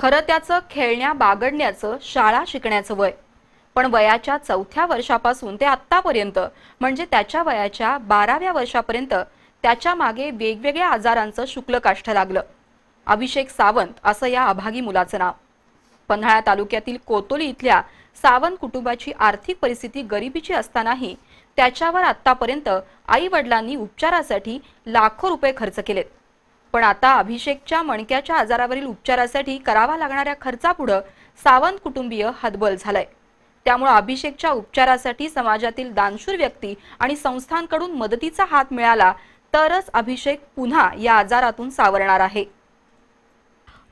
खरं त्याचं खेळण्या बागडण्याचं शाळा शिकण्याचं वय पण वयाच्या चौथ्या वर्षापासून ते आत्तापर्यंत म्हणजे त्याच्या वयाच्या बाराव्या वर्षापर्यंत त्याच्या मागे वेगवेगळ्या आजारांचं शुक्ल काष्ठ लागलं अभिषेक सावंत असं या अभागी मुलाचं नाव पन्हाळा तालुक्यातील कोतोली इथल्या सावंत कुटुंबाची आर्थिक परिस्थिती गरिबीची असतानाही त्याच्यावर आत्तापर्यंत आई वडिलांनी उपचारासाठी लाखो रुपये खर्च केलेत पण आता अभिषेकच्या मणक्याच्या आजारावरील उपचारासाठी करावा लागणाऱ्या खर्चापुढं सावंत कुटुंबीय हतबल झालंय त्यामुळे अभिषेकच्या उपचारासाठी समाजातील दानशूर व्यक्ती आणि संस्थांकडून मदतीचा हात मिळाला तरच अभिषेक पुन्हा या आजारातून सावरणार आहे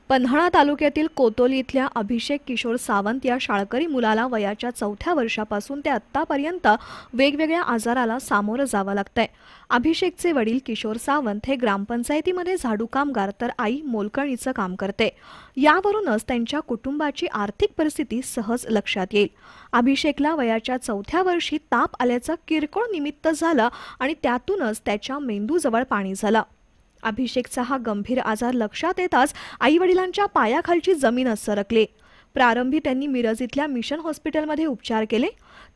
पन्हाळा तालुक्यातील कोतोली इथल्या अभिषेक किशोर सावंत या शाळकरी मुलाला वयाच्या चौथ्या वर्षापासून ते आत्तापर्यंत वेगवेगळ्या आजाराला सामोरं जावं लागतंय अभिषेकचे वडील किशोर सावंत हे ग्रामपंचायतीमध्ये झाडू कामगार तर आई मोलकणीचं काम करते यावरूनच त्यांच्या कुटुंबाची आर्थिक परिस्थिती सहज लक्षात येईल अभिषेकला वयाच्या चौथ्या वर्षी ताप आल्याचं किरकोळ निमित्त झालं आणि त्यातूनच त्याच्या मेंदूजवळ पाणी झालं अभिषेकचा हा गंभीर आजार लक्षात येताच आईवडिलांच्या पायाखालची जमीन सरकले प्रारंभी त्यांनी मिरज इथल्या मिशन हॉस्पिटलमध्ये उपचार केले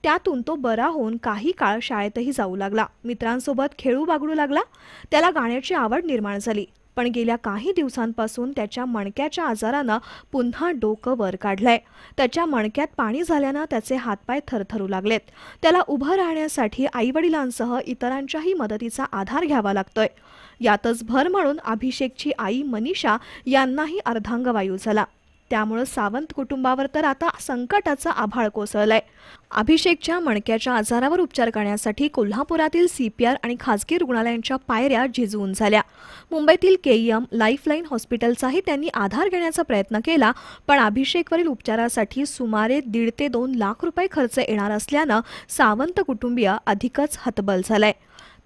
त्यातून तो बरा होऊन काही काळ शाळेतही जाऊ लागला मित्रांसोबत खेळू बागडू लागला त्याला गाण्याची आवड निर्माण झाली पण गेल्या काही दिवसांपासून त्याच्या मणक्याच्या आजारानं पुन्हा डोकं वर काढलंय त्याच्या मणक्यात पाणी झाल्यानं त्याचे हातपाय थरथरू लागलेत त्याला उभं राहण्यासाठी आईवडिलांसह इतरांच्याही मदतीचा आधार घ्यावा लागतोय यातच भर म्हणून अभिषेकची आई मनीषा यांनाही अर्धांगवायू झाला त्यामुळं सावंत कुटुंबावर तर आता संकटाचा आभाळ कोसळलंय अभिषेकच्या मणक्याच्या आजारावर उपचार करण्यासाठी कोल्हापुरातील सीपीआर आणि खासगी रुग्णालयांच्या पायऱ्या झिजवून झाल्या मुंबईतील केईएम लाईफलाईन हॉस्पिटलचाही त्यांनी आधार घेण्याचा प्रयत्न केला पण अभिषेकवरील उपचारासाठी सुमारे दीड ते दोन लाख रुपये खर्च येणार असल्यानं सावंत कुटुंबीय अधिकच हतबल झालंय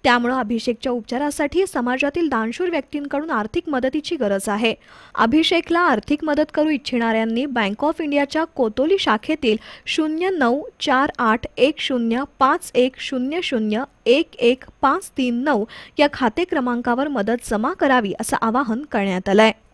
त्यामुळं अभिषेकच्या उपचारासाठी समाजातील दानशूर व्यक्तींकडून आर्थिक मदतीची गरज आहे अभिषेकला आर्थिक मदत करू इच्छिणाऱ्यांनी बँक ऑफ इंडियाच्या कोतोली शाखेतील शून्य नऊ चार आठ एक शून्य पाच एक शून्य शून्य एक एक पाच तीन नऊ या खाते क्रमांकावर मदत जमा करावी असं आवाहन करण्यात आलं आहे